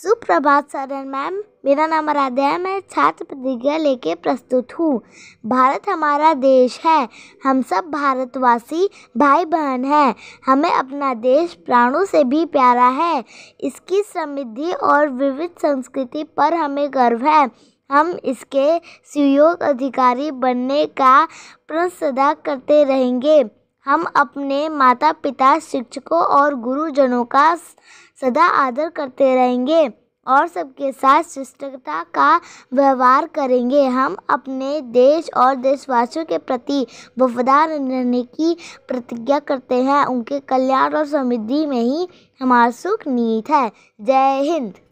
सुप्रभात सरन मैम मेरा नाम आराध्या है मैं छात्र प्रतिज्ञा लेके प्रस्तुत हूँ भारत हमारा देश है हम सब भारतवासी भाई बहन हैं हमें अपना देश प्राणों से भी प्यारा है इसकी समृद्धि और विविध संस्कृति पर हमें गर्व है हम इसके सुयोग अधिकारी बनने का प्रसदा करते रहेंगे हम अपने माता पिता शिक्षकों और गुरुजनों का सदा आदर करते रहेंगे और सबके साथ शिष्टता का व्यवहार करेंगे हम अपने देश और देशवासियों के प्रति वफादार रहने की प्रतिज्ञा करते हैं उनके कल्याण और समृद्धि में ही हमारा सुख नीत है जय हिंद